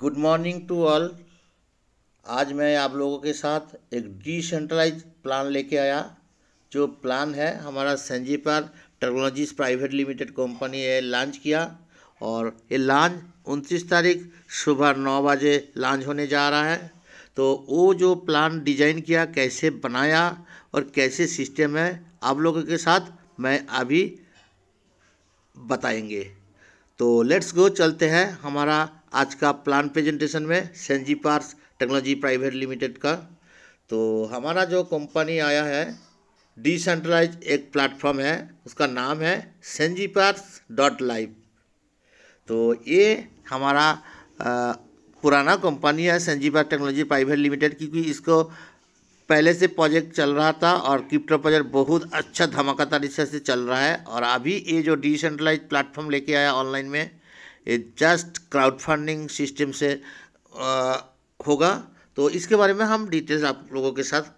good morning to all आज मैं आप लोगों के साथ एक डिसेंट्रलाइज प्लान लेके आया जो प्लान है हमारा संजीपार टेक्नोलॉजीज प्राइवेट लिमिटेड कंपनी है लॉन्च किया और ये लॉन्च उनतीस तारीख सुबह नौ बजे लॉन्च होने जा रहा है तो वो जो प्लान डिजाइन किया कैसे बनाया और कैसे सिस्टम है आप लोगों के साथ मैं अभी बताएंगे तो लेट्स गो चलते हैं हमारा आज का प्लान प्रेजेंटेशन में सेंजी पार्स टेक्नोलॉजी प्राइवेट लिमिटेड का तो हमारा जो कंपनी आया है डिसेंट्रलाइज एक प्लेटफॉर्म है उसका नाम है सेंजी पार्स डॉट लाइव तो ये हमारा आ, पुराना कंपनी है सेंजी पार्स टेक्नोलॉजी प्राइवेट लिमिटेड क्योंकि इसको पहले से प्रोजेक्ट चल रहा था और क्रिप्टो प्रोजेक्ट बहुत अच्छा धमाका तरीके से चल रहा है और अभी ये जो डिसेंट्रलाइज प्लेटफॉर्म लेके आया ऑनलाइन में जस्ट क्राउड फंडिंग सिस्टम से आ, होगा तो इसके बारे में हम डिटेल्स आप लोगों के साथ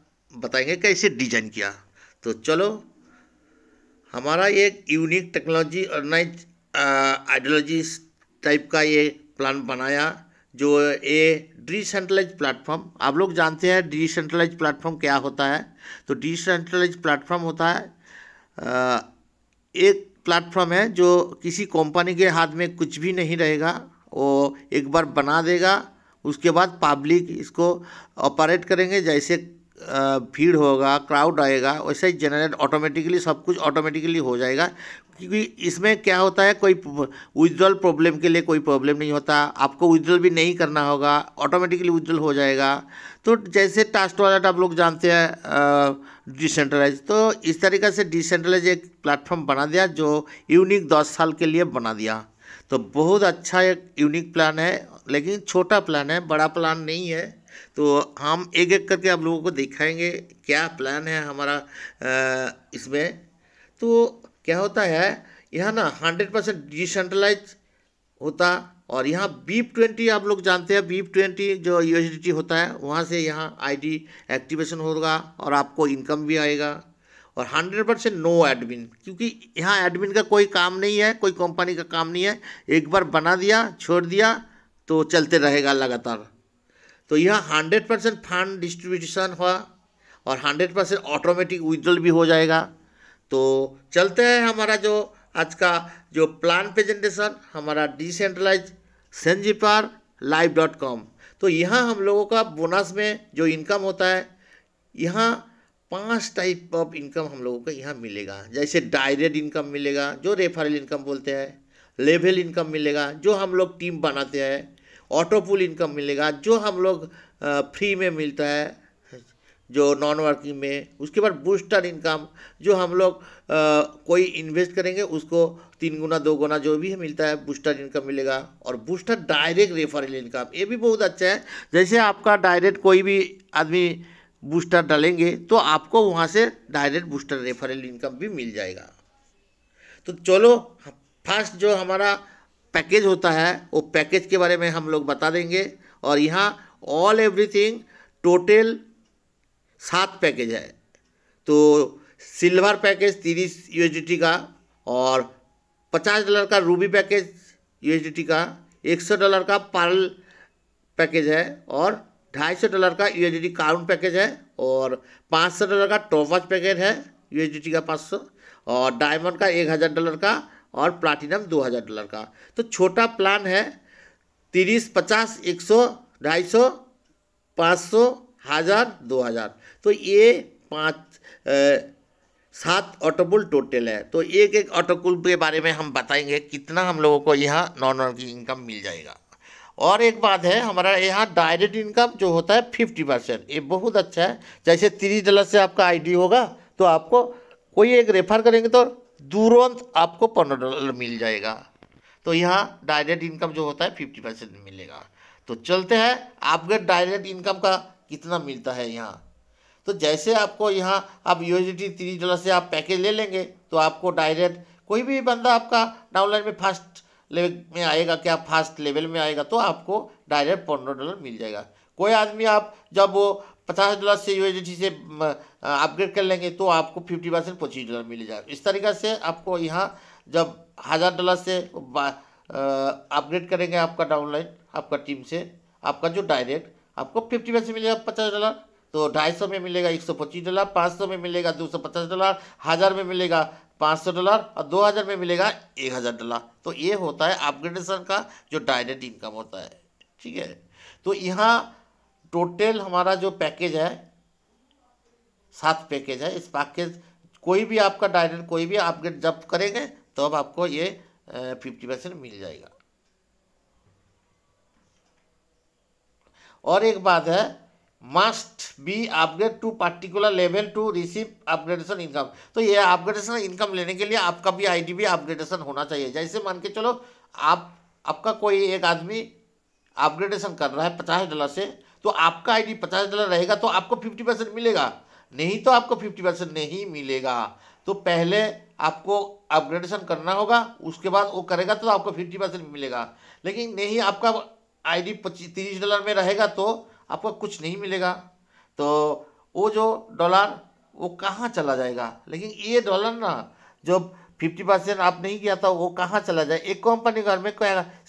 बताएंगे कैसे डिजाइन किया तो चलो हमारा एक unique technology organize ideology type का ये प्लान बनाया जो ये डिसेंट्रलाइज प्लेटफॉर्म आप लोग जानते हैं डिसेंट्रलाइज प्लेटफॉर्म क्या होता है तो डिसेंट्रलाइज प्लेटफॉर्म होता है आ, एक प्लेटफॉर्म है जो किसी कंपनी के हाथ में कुछ भी नहीं रहेगा वो एक बार बना देगा उसके बाद पब्लिक इसको ऑपरेट करेंगे जैसे भीड़ होगा क्राउड आएगा वैसे जनरेट ऑटोमेटिकली सब कुछ ऑटोमेटिकली हो जाएगा क्योंकि इसमें क्या होता है कोई विदड्रॉल प्रॉब्लम के लिए कोई प्रॉब्लम नहीं होता आपको विदड्रॉल भी नहीं करना होगा ऑटोमेटिकली विजल हो जाएगा तो जैसे टास्ट वॉलेट तो आप लोग जानते हैं डिसेंट्रलाइज तो इस तरीके से डिसेंट्रलाइज एक प्लेटफॉर्म बना दिया जो यूनिक दस साल के लिए बना दिया तो बहुत अच्छा एक यूनिक प्लान है लेकिन छोटा प्लान है बड़ा प्लान नहीं है तो हम एक एक करके आप लोगों को दिखाएंगे क्या प्लान है हमारा इसमें तो क्या होता है यहाँ ना हंड्रेड परसेंट डिसेंट्रलाइज होता और यहाँ बीप ट्वेंटी आप लोग जानते हैं बीप ट्वेंटी जो यू होता है वहाँ से यहाँ आईडी एक्टिवेशन होगा और आपको इनकम भी आएगा और हंड्रेड परसेंट नो एडमिन क्योंकि यहाँ एडमिन का कोई काम नहीं है कोई कंपनी का काम नहीं है एक बार बना दिया छोड़ दिया तो चलते रहेगा लगातार तो यह हंड्रेड परसेंट फंड डिस्ट्रीब्यूशन हुआ और हंड्रेड परसेंट ऑटोमेटिक विड्रॉल भी हो जाएगा तो चलते हैं हमारा जो आज का जो प्लान प्रेजेंटेशन हमारा डिसेंट्रलाइज सेंजीपार लाइव डॉट कॉम तो यहाँ हम लोगों का बोनस में जो इनकम होता है यहाँ पांच टाइप ऑफ इनकम हम लोगों को यहाँ मिलेगा जैसे डायरेक्ट इनकम मिलेगा जो रेफरल इनकम बोलते हैं लेवल इनकम मिलेगा जो हम लोग टीम बनाते हैं ऑटो पुल इनकम मिलेगा जो हम लोग फ्री में मिलता है जो नॉन वर्किंग में उसके बाद बूस्टर इनकम जो हम लोग कोई इन्वेस्ट करेंगे उसको तीन गुना दो गुना जो भी है मिलता है बूस्टर इनकम मिलेगा और बूस्टर डायरेक्ट रेफरल इनकम ये भी बहुत अच्छा है जैसे आपका डायरेक्ट कोई भी आदमी बूस्टर डालेंगे तो आपको वहाँ से डायरेक्ट बूस्टर रेफरल इनकम भी मिल जाएगा तो चलो फर्स्ट जो हमारा पैकेज होता है वो पैकेज के बारे में हम लोग बता देंगे और यहाँ ऑल एवरीथिंग टोटल सात पैकेज है तो सिल्वर पैकेज तीस यू का और पचास डॉलर का रूबी पैकेज यू का एक सौ डॉलर का पारल पैकेज है और ढाई सौ डॉलर का यू काउन पैकेज है और पाँच सौ डॉलर का टॉपअप पैकेज है यू का पाँच सौ और डायमंड का एक हज़ार डॉलर का और प्लाटिनम दो हज़ार डॉलर का तो छोटा प्लान है तीस पचास एक सौ ढाई सौ पाँच सौ हज़ार दो हज़ार तो ये पाँच सात ऑटोकुल टोटल है तो एक एक ऑटोकुल के बारे में हम बताएंगे कितना हम लोगों को यहाँ नॉन वर्किंग इनकम मिल जाएगा और एक बात है हमारा यहाँ डायरेक्ट इनकम जो होता है फिफ्टी परसेंट ये बहुत अच्छा है जैसे तीस डॉलर से आपका आईडी होगा तो आपको कोई एक रेफर करेंगे तो तुरंत आपको पंद्रह डॉलर मिल जाएगा तो यहाँ डायरेक्ट इनकम जो होता है फिफ्टी परसेंट मिलेगा तो चलते हैं आपके डायरेक्ट इनकम का कितना मिलता है यहाँ तो जैसे आपको यहाँ आप यू एस डी डॉलर से आप पैकेज ले लेंगे तो आपको डायरेक्ट कोई भी बंदा आपका डाउनलाइन में फास्ट लेवल में आएगा क्या फास्ट लेवल में आएगा तो आपको डायरेक्ट पंद्रह डॉलर मिल जाएगा कोई आदमी आप जब वो पचास डॉलर से यूएसडी से अपग्रेड कर लेंगे तो आपको फिफ्टी परसेंट पच्चीस डॉलर मिल जाएगा इस तरीके से आपको यहाँ जब हज़ार डॉलर से अपग्रेड करेंगे आपका डाउनलाइन आपका टीम से आपका जो डायरेक्ट आपको फिफ्टी पैसे मिलेगा पचास डॉलर तो ढाई सौ में मिलेगा एक सौ पच्चीस डॉलर पाँच सौ में मिलेगा दो सौ पचास डॉलर हज़ार में मिलेगा पाँच सौ डॉलर और दो हज़ार में मिलेगा एक हज़ार डॉलर तो ये होता है अपग्रेडेशन का जो डायरेक्ट इनकम होता है ठीक है तो यहाँ टोटल हमारा जो पैकेज है सात पैकेज है इस पैकेज कोई भी आपका डायरेक्ट कोई भी अपग्रेड जब करेंगे तब तो आपको ये फिफ्टी परसेंट मिल जाएगा और एक बात है must be upgrade to particular level to receive upgradation income तो ये अपग्रेडेशन इनकम लेने के लिए आपका भी आईडी भी अपग्रेडेशन होना चाहिए जैसे मान के चलो आप आपका कोई एक आदमी अपग्रेडेशन कर रहा है पचास डॉलर से तो आपका आईडी पचास डॉलर रहेगा तो आपको फिफ्टी परसेंट मिलेगा नहीं तो आपको फिफ्टी परसेंट नहीं मिलेगा तो पहले आपको अपग्रेडेशन करना होगा उसके बाद वो करेगा तो आपको फिफ्टी परसेंट मिलेगा लेकिन नहीं आपका आईडी पच्चीस तीस डॉलर में रहेगा तो आपको कुछ नहीं मिलेगा तो वो जो डॉलर वो कहाँ चला जाएगा लेकिन ये डॉलर ना जो फिफ्टी परसेंट आप नहीं किया था वो कहाँ चला जाए एक कंपनी घर में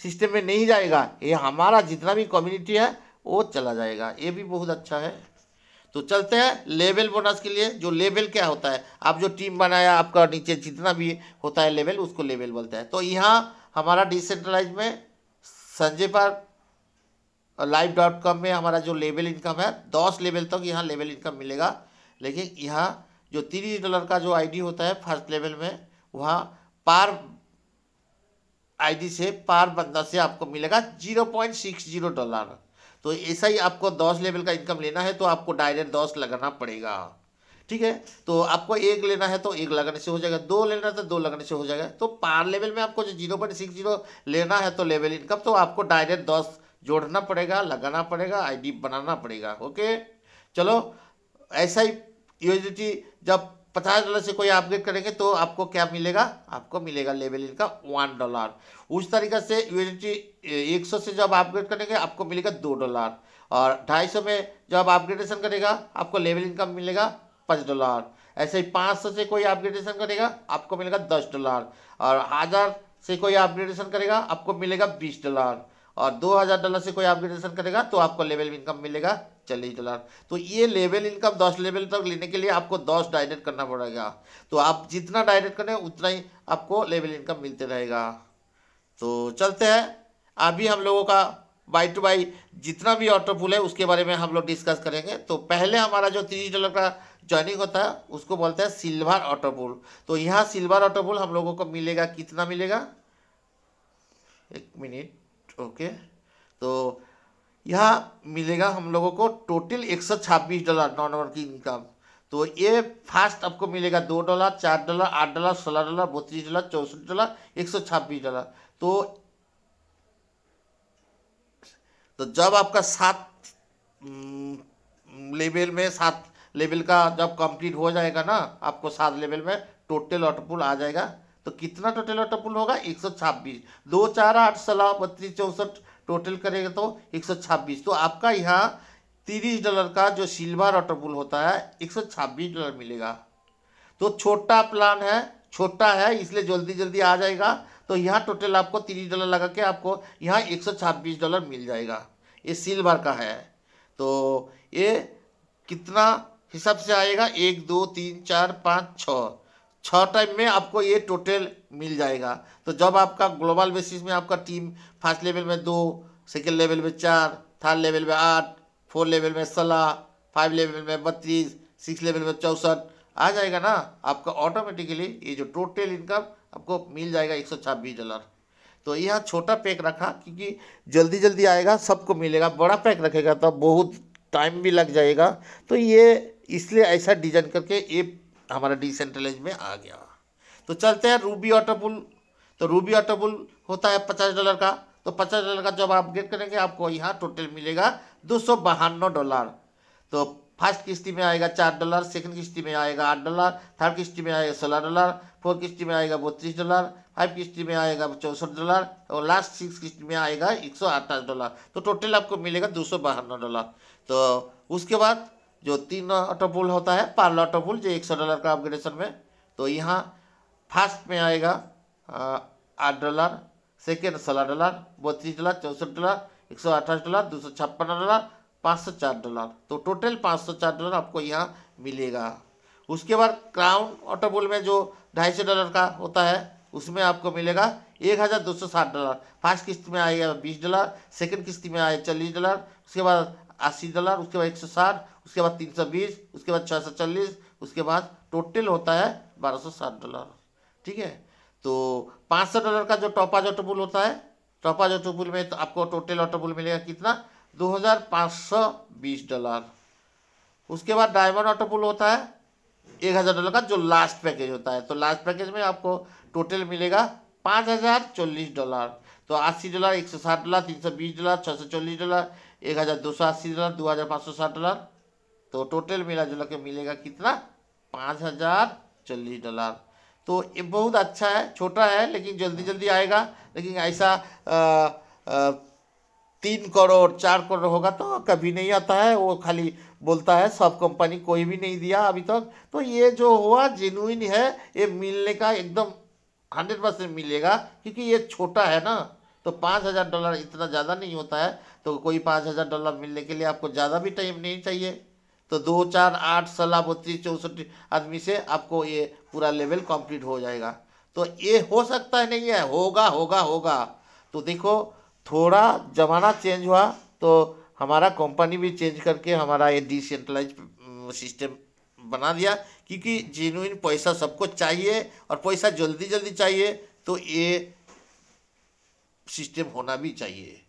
सिस्टम में नहीं जाएगा ये हमारा जितना भी कम्युनिटी है वो चला जाएगा ये भी बहुत अच्छा है तो चलते हैं लेवल बोनस के लिए जो लेवल क्या होता है आप जो टीम बनाया आपका नीचे जितना भी होता है लेवल उसको लेवल बोलता है तो यहाँ हमारा डिसेंट्रलाइज में संजय पार लाइव डॉट कॉम में हमारा जो लेवल इनकम है दस लेवल तक तो यहाँ लेवल इनकम मिलेगा लेकिन यहाँ जो तीन डॉलर का जो आईडी होता है फर्स्ट लेवल में वहाँ पार आईडी से पार बंदा से आपको मिलेगा zero point six zero dollar तो ऐसा ही आपको दस लेवल का इनकम लेना है तो आपको डायरेक्ट दस लगाना पड़ेगा ठीक है तो आपको एक लेना है तो एक लगने से हो जाएगा दो लेना है तो दो लगने से हो जाएगा तो पार लेवल में आपको जो जीरो पॉइंट सिक्स जीरो लेना है तो लेवल इनकम तो आपको डायरेक्ट दस जोड़ना पड़ेगा लगाना पड़ेगा आईडी बनाना पड़ेगा ओके चलो ऐसा ही यूएसडीटी जब पचास डॉलर से कोई अपग्रेड करेंगे तो आपको क्या मिलेगा आपको मिलेगा लेवल इनका वन डॉलर उस तरीका से यूएसडीटी एक सौ से जब अपग्रेड करेंगे आपको मिलेगा दो डॉलर और ढाई सौ में जब अपग्रेडेशन करेगा आपको लेवल इनकम मिलेगा पाँच डॉलर ऐसे ही पाँच सौ से कोई अपग्रेडेशन करेगा आपको मिलेगा दस डॉलर और हज़ार से कोई अपग्रेडेशन करेगा आपको मिलेगा बीस डॉलर और दो हज़ार डॉलर से कोई अपग्रेडेशन करेगा तो आपको लेवल इनकम मिलेगा चालीस तो डॉलर तो ये लेवल इनकम दस लेवल तक लेने के लिए आपको दस डायरेक्ट करना पड़ेगा तो आप जितना डायरेक्ट करें उतना ही आपको लेवल इनकम मिलते रहेगा तो चलते हैं अभी हम लोगों का बाई टू बाई जितना भी ऑटो पुल है उसके बारे में हम लोग डिस्कस करेंगे तो पहले हमारा जो तीस डॉलर का ज्वाइनिंग होता है उसको बोलते हैं सिल्वर ऑटो पुल तो यहाँ सिल्वर ऑटो पुल हम लोगों को मिलेगा कितना मिलेगा एक मिनट ओके तो यह मिलेगा हम लोगों को टोटल एक सौ छब्बीस डॉलर नॉन वर्किंग इनकम तो ये फास्ट आपको मिलेगा दो डॉलर चार डॉलर आठ डॉलर सोलह डॉलर बत्तीस डॉलर चौसठ डॉलर एक सौ छब्बीस डॉलर तो तो जब आपका सात लेवल में सात लेवल का जब कंप्लीट हो जाएगा ना आपको सात लेवल में टोटल ऑटोपुल आ जाएगा तो कितना टोटल ऑटो पुल होगा एक सौ छब्बीस दो चार आठ सलाह बत्तीस चौंसठ टोटल करेगा तो एक सौ छब्बीस तो आपका यहाँ तीस डॉलर का जो सिल्वर ऑटो पुल होता है एक सौ छब्बीस डॉलर मिलेगा तो छोटा प्लान है छोटा है इसलिए जल्दी जल्दी आ जाएगा तो यहाँ टोटल आपको तीस डॉलर लगा के आपको यहाँ एक सौ छब्बीस डॉलर मिल जाएगा ये सिल्वर का है तो ये कितना हिसाब से आएगा एक दो तीन चार पाँच छः छः टाइम में आपको ये टोटल मिल जाएगा तो जब आपका ग्लोबल बेसिस में आपका टीम फर्स्ट लेवल में दो सेकेंड लेवल में चार थर्ड लेवल में आठ फोर्थ लेवल में सोलह फाइव लेवल में बत्तीस सिक्स लेवल में चौंसठ आ जाएगा ना आपका ऑटोमेटिकली ये जो टोटल इनकम आपको मिल जाएगा एक सौ छब्बीस डॉलर तो यहाँ छोटा पैक रखा क्योंकि जल्दी जल्दी आएगा सबको मिलेगा बड़ा पैक रखेगा तो बहुत टाइम भी लग जाएगा तो ये इसलिए ऐसा डिजाइन करके ये हमारा डिसेंट्रलाइज में आ गया तो चलते हैं रूबी ऑटोपुल तो रूबी ऑटोपुल होता है पचास डॉलर का तो पचास डॉलर का जब आप गेट करेंगे आपको यहाँ टोटल मिलेगा दो सौ बहानवे डॉलर तो फर्स्ट किस्ती में आएगा चार डॉलर सेकंड किस्ती में आएगा आठ डॉलर थर्ड किस्ती में आएगा सोलह डॉलर फोर्थ किस्ती में आएगा बत्तीस डॉलर फाइव किस्ती में आएगा चौंसठ डॉलर और लास्ट सिक्स किस्ती में आएगा एक सौ अट्ठाईस डॉलर तो टोटल आपको मिलेगा दो सौ बहानवे डॉलर तो उसके बाद जो तीन ऑटो पुल होता है पार्ला ऑटो पुल जो एक सौ डॉलर का अपग्रेडेशन में तो यहाँ फर्स्ट में आएगा आठ डॉलर सेकेंड सोलह डॉलर बत्तीस डॉलर चौंसठ डॉलर एक सौ अट्ठाईस डॉलर दो सौ छप्पन डॉलर पाँच सौ चार डॉलर तो टोटल पाँच सौ चार डॉलर आपको यहाँ मिलेगा उसके बाद क्राउन ऑटो पुल में जो ढाई सौ डॉलर का होता है उसमें आपको मिलेगा एक हज़ार दो सौ साठ डॉलर फर्स्ट किस्त में आएगा बीस डॉलर सेकंड किस्त में आए चालीस डॉलर उसके बाद अस्सी डॉलर उसके बाद एक सौ साठ उसके बाद तीन सौ बीस उसके बाद छः सौ चालीस उसके बाद टोटल होता है बारह सौ साठ डॉलर ठीक है तो पाँच सौ डॉलर का जो टॉपाज ऑटोपुल होता है टॉपाज ऑटोपुल में तो आपको टोटल ऑटोपुल मिलेगा कितना दो हज़ार पाँच सौ बीस डॉलर उसके बाद डायमंड ऑटोपुल होता है एक हज़ार डॉलर का जो लास्ट पैकेज होता है तो लास्ट पैकेज में आपको टोटल मिलेगा पाँच हज़ार चालीस डॉलर तो अस्सी डॉलर एक सौ साठ डॉलर तीन सौ बीस डॉलर छः सौ चालीस डॉलर एक हज़ार दो सौ अस्सी डॉलर दो हज़ार पाँच सौ साठ डॉलर तो टोटल मिला जुला के मिलेगा कितना पाँच हज़ार चालीस डॉलर तो ये बहुत अच्छा है छोटा है लेकिन जल्दी जल्दी आएगा लेकिन ऐसा तीन करोड़ चार करोड़ होगा तो कभी नहीं आता है वो खाली बोलता है सब कंपनी कोई भी नहीं दिया अभी तक तो, तो ये जो हुआ जेनुइन है ये मिलने का एकदम हंड्रेड परसेंट मिलेगा क्योंकि ये छोटा है ना तो पाँच हज़ार डॉलर इतना ज़्यादा नहीं होता है तो कोई पाँच हज़ार डॉलर मिलने के लिए आपको ज़्यादा भी टाइम नहीं चाहिए तो दो चार आठ सलाह बत्तीस चौंसठ आदमी से आपको ये पूरा लेवल कंप्लीट हो जाएगा तो ये हो सकता है नहीं है होगा होगा होगा तो देखो थोड़ा ज़माना चेंज हुआ तो हमारा कंपनी भी चेंज करके हमारा ये डिसेंट्रलाइज सिस्टम बना दिया क्योंकि जेनुइन पैसा सबको चाहिए और पैसा जल्दी जल्दी चाहिए तो ये सिस्टम होना भी चाहिए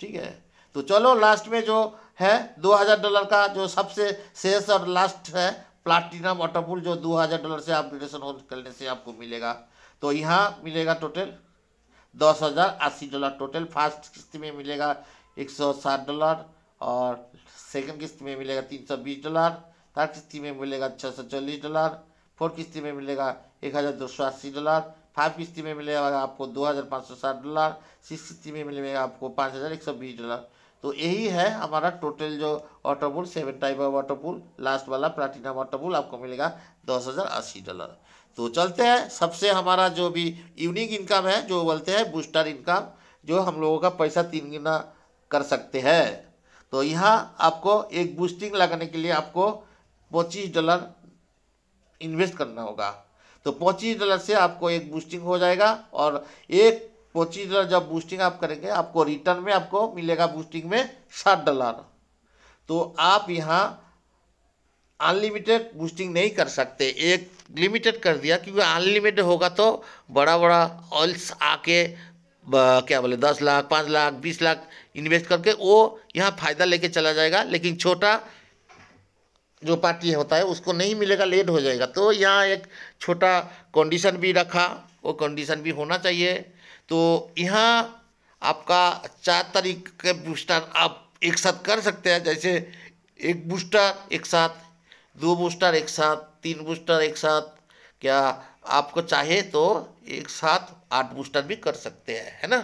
ठीक है तो चलो लास्ट में जो है 2000 डॉलर का जो सबसे शेष और लास्ट है प्लाटिनम ऑटोपुल जो 2000 डॉलर से आप डोनेशन करने से आपको मिलेगा तो यहाँ मिलेगा टोटल दस हज़ार अस्सी डॉलर टोटल फर्स्ट किस्त में मिलेगा एक सौ साठ डॉलर और सेकंड किस्त में मिलेगा तीन सौ बीस डॉलर थर्ड किस्ती में मिलेगा छः सौ चालीस डॉलर फोर्थ किस्ती में मिलेगा एक हज़ार दो सौ अस्सी डॉलर फाइव किस्ती में मिलेगा आपको दो हज़ार पाँच सौ साठ डॉलर सिक्स किस्ती में मिलेगा आपको पाँच हज़ार एक सौ बीस डॉलर तो यही है हमारा टोटल जो water pool seven type of water pool last वाला प्लाटिना वाटरपूल आपको मिलेगा दस हज़ार अस्सी डॉलर तो चलते हैं सबसे हमारा जो भी यूनिक इनकम है जो बोलते हैं बूस्टर इनकम जो हम लोगों का पैसा तीन गुना कर सकते हैं तो यहाँ आपको एक बूस्टिंग लगाने के लिए आपको पच्चीस डॉलर इन्वेस्ट करना होगा तो पच्चीस डॉलर से आपको एक बूस्टिंग हो जाएगा और एक पच्चीस डॉलर जब बूस्टिंग आप करेंगे आपको रिटर्न में आपको मिलेगा बूस्टिंग में साठ डॉलर तो आप यहाँ अनलिमिटेड बूस्टिंग नहीं कर सकते एक लिमिटेड कर दिया क्योंकि अनलिमिटेड होगा तो बड़ा बड़ा ऑयल्स आके क्या बोले दस लाख पाँच लाख बीस लाख इन्वेस्ट करके वो यहाँ फ़ायदा लेके चला जाएगा लेकिन छोटा जो पार्टी होता है उसको नहीं मिलेगा लेट हो जाएगा तो यहाँ एक छोटा कंडीशन भी रखा वो कंडीशन भी होना चाहिए तो यहाँ आपका चार तारीख के बूस्टर आप एक साथ कर सकते हैं जैसे एक बूस्टर एक साथ दो बूस्टर एक साथ तीन बूस्टर एक साथ क्या आपको चाहे तो एक साथ आठ बूस्टर भी कर सकते हैं है ना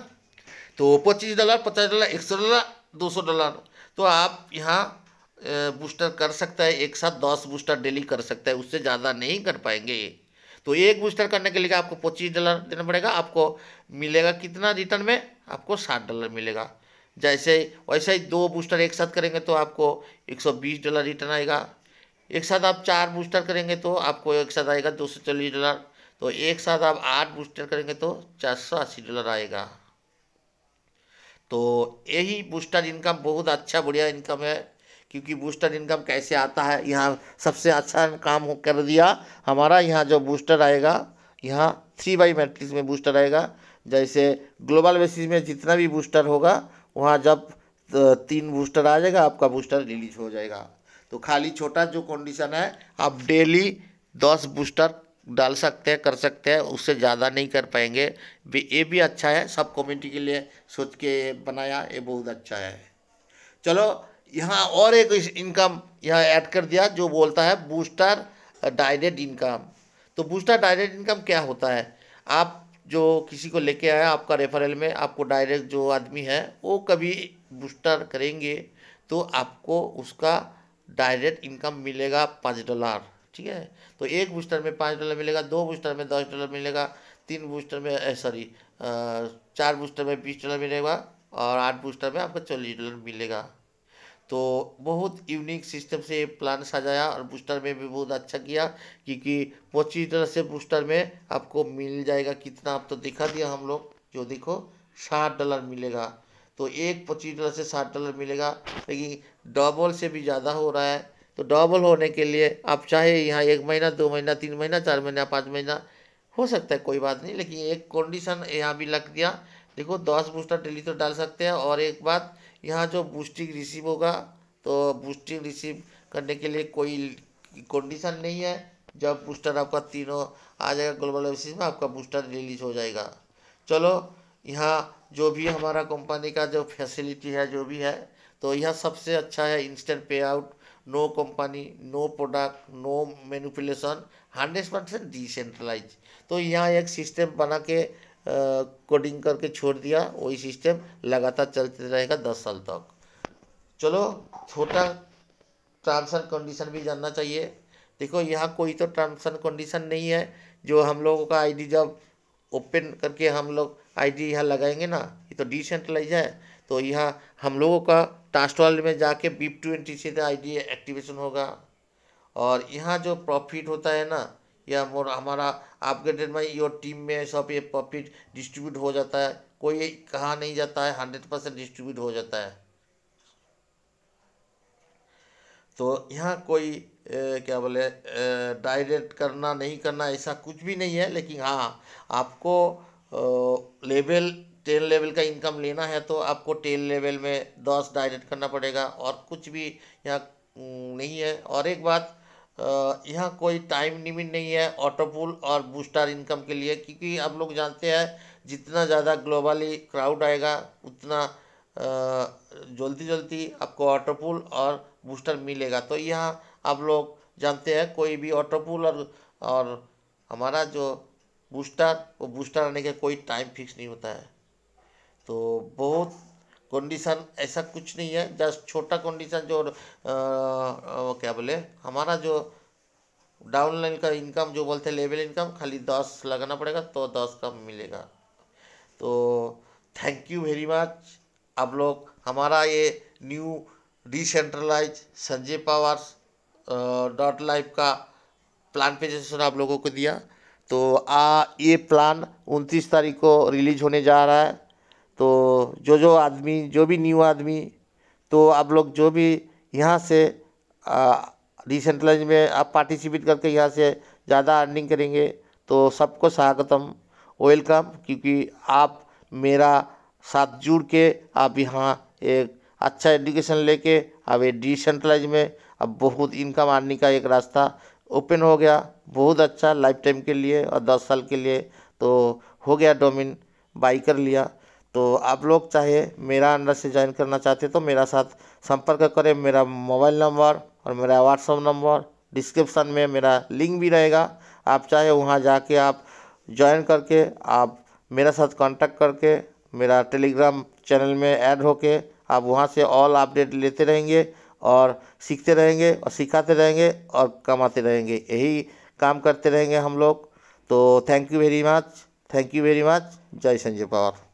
तो पच्चीस डॉलर पचास डॉलर एक सौ डॉलर दो सौ डॉलर तो आप यहाँ बूस्टर कर सकता है एक साथ दस बूस्टर डेली कर सकता है उससे ज़्यादा नहीं कर पाएंगे ये तो एक बूस्टर करने के लिए आपको पच्चीस डॉलर देना पड़ेगा आपको मिलेगा कितना रिटर्न में आपको साठ डॉलर मिलेगा जैसे वैसे ही दो बूस्टर एक साथ करेंगे तो आपको एक सौ बीस डॉलर रिटर्न आएगा एक साथ आप चार बूस्टर करेंगे तो आपको एक साथ आएगा दो सौ चालीस डॉलर तो एक साथ आप आठ बूस्टर करेंगे तो चार सौ अस्सी डॉलर आएगा तो यही बूस्टर इनकम बहुत अच्छा बढ़िया इनकम है क्योंकि बूस्टर इनकम कैसे आता है यहाँ सबसे अच्छा काम कर दिया हमारा यहाँ जो बूस्टर आएगा यहाँ थ्री बाई मैट्रिक्स में बूस्टर आएगा जैसे ग्लोबल बेसिस में जितना भी बूस्टर होगा वहाँ जब तीन बूस्टर आ जाएगा आपका बूस्टर रिलीज हो जाएगा तो खाली छोटा जो कंडीशन है आप डेली दस बूस्टर डाल सकते हैं कर सकते हैं उससे ज़्यादा नहीं कर पाएंगे भी ये भी अच्छा है सब कम्युनिटी के लिए सोच के बनाया ये बहुत अच्छा है चलो यहाँ और एक इनकम यहाँ ऐड कर दिया जो बोलता है बूस्टर डायरेक्ट इनकम तो बूस्टर डायरेक्ट इनकम क्या होता है आप जो किसी को लेके आए आपका रेफरल में आपको डायरेक्ट जो आदमी है वो कभी बूस्टर करेंगे तो आपको उसका डायरेक्ट इनकम मिलेगा पाँच डॉलर ठीक है तो एक बूस्टर में पाँच डॉलर मिलेगा दो बूस्टर में दस डॉलर मिलेगा तीन बूस्टर में सॉरी चार बूस्टर में बीस डॉलर मिलेगा और आठ बूस्टर में आपको चालीस डॉलर मिलेगा तो बहुत यूनिक सिस्टम से प्लान सजाया और बूस्टर में भी बहुत अच्छा किया क्योंकि पच्चीस तरह से बूस्टर में आपको मिल जाएगा कितना आप तो दिखा दिया हम लोग जो देखो साठ डॉलर मिलेगा तो एक पच्चीस डॉलर से साठ डॉलर मिलेगा लेकिन डबल से भी ज़्यादा हो रहा है तो डबल होने के लिए आप चाहे यहाँ एक महीना दो महीना तीन महीना चार महीना पाँच महीना हो सकता है कोई बात नहीं लेकिन एक कंडीशन यहाँ भी लग दिया देखो दस बूस्टर डेली तो डाल सकते हैं और एक बात यहाँ जो बूस्टिंग रिसीव होगा तो बूस्टिंग रिसीव करने के लिए कोई कंडीशन नहीं है जब बूस्टर आपका तीनों आ जाएगा ग्लोबल बेसिस में आपका बूस्टर रिलीज हो जाएगा चलो यहाँ जो भी हमारा कंपनी का जो फैसिलिटी है जो भी है तो यह सबसे अच्छा है instant pay out no company no product no manipulation hundred percent decentralize तो यहाँ एक सिस्टम बना के कोडिंग करके छोड़ दिया वही सिस्टम लगातार चलते रहेगा दस साल तक चलो छोटा ट्रांसफर कंडीशन भी जानना चाहिए देखो यहाँ कोई तो टर्म्स कंडीशन नहीं है जो हम लोगों का आईडी जब ओपन करके हम लोग आईडी यहाँ लगाएंगे ना ये तो डिसेंट्रलाइज है तो यहाँ हम लोगों का टास्टॉल में जाके बीप ट्वेंटी से आई डी एक्टिवेशन होगा और यहाँ जो प्रॉफिट होता है ना या मोर हमारा आपके डेट में योर टीम में सब ये प्रॉफिट डिस्ट्रीब्यूट हो जाता है कोई कहाँ नहीं जाता है हंड्रेड परसेंट डिस्ट्रीब्यूट हो जाता है तो यहाँ कोई ए, क्या बोले डायरेक्ट करना नहीं करना ऐसा कुछ भी नहीं है लेकिन हाँ आपको लेवल टेन लेवल का इनकम लेना है तो आपको टेन लेवल में दस डायरेक्ट करना पड़ेगा और कुछ भी यहाँ नहीं है और एक बात यहाँ कोई टाइम लिमिट नहीं है ऑटोपुल और बूस्टर इनकम के लिए क्योंकि आप लोग जानते हैं जितना ज़्यादा ग्लोबली क्राउड आएगा उतना जल्दी जल्दी आपको ऑटोपुल और बूस्टर मिलेगा तो यहाँ आप लोग जानते हैं कोई भी ऑटोपुल और और हमारा जो बूस्टर वो बूस्टर आने का कोई टाइम फिक्स नहीं होता है तो बहुत कंडीशन ऐसा कुछ नहीं है जस्ट छोटा कंडीशन जो आ, आ, क्या बोले हमारा जो डाउनलाइन का इनकम जो बोलते हैं लेवल इनकम खाली दस लगाना पड़ेगा तो दस का मिलेगा तो थैंक यू वेरी मच आप लोग हमारा ये new decentralize Sanjay Pawar dot live का प्लान प्रेजेंटेशन आप लोगों को दिया तो आ ये प्लान उनतीस तारीख को रिलीज होने जा रहा है तो जो जो आदमी जो भी न्यू आदमी तो आप लोग जो भी यहाँ से डिसेंट्रलाइज में आप पार्टिसिपेट करके यहाँ से ज़्यादा अर्निंग करेंगे तो सबको स्वागतम वेलकम क्योंकि आप मेरा साथ जुड़ के आप यहाँ एक अच्छा एडुकेशन लेके अब ये डिसेंट्रलाइज में अब बहुत इनकम आने का एक रास्ता ओपन हो गया बहुत अच्छा लाइफ टाइम के लिए और दस साल के लिए तो हो गया डोमिन बाई कर लिया तो आप लोग चाहे मेरा अंडर से ज्वाइन करना चाहते तो मेरा साथ संपर्क करें मेरा मोबाइल नंबर और मेरा व्हाट्सअप नंबर डिस्क्रिप्शन में मेरा लिंक भी रहेगा आप चाहे वहाँ जाके आप ज्वाइन करके आप मेरा साथ कांटेक्ट करके मेरा टेलीग्राम चैनल में ऐड होके आप वहाँ से ऑल अपडेट लेते रहेंगे और सीखते रहेंगे और सिखाते रहेंगे और कमाते रहेंगे यही काम करते रहेंगे हम लोग तो thank you very much thank you very much जय संजय पवार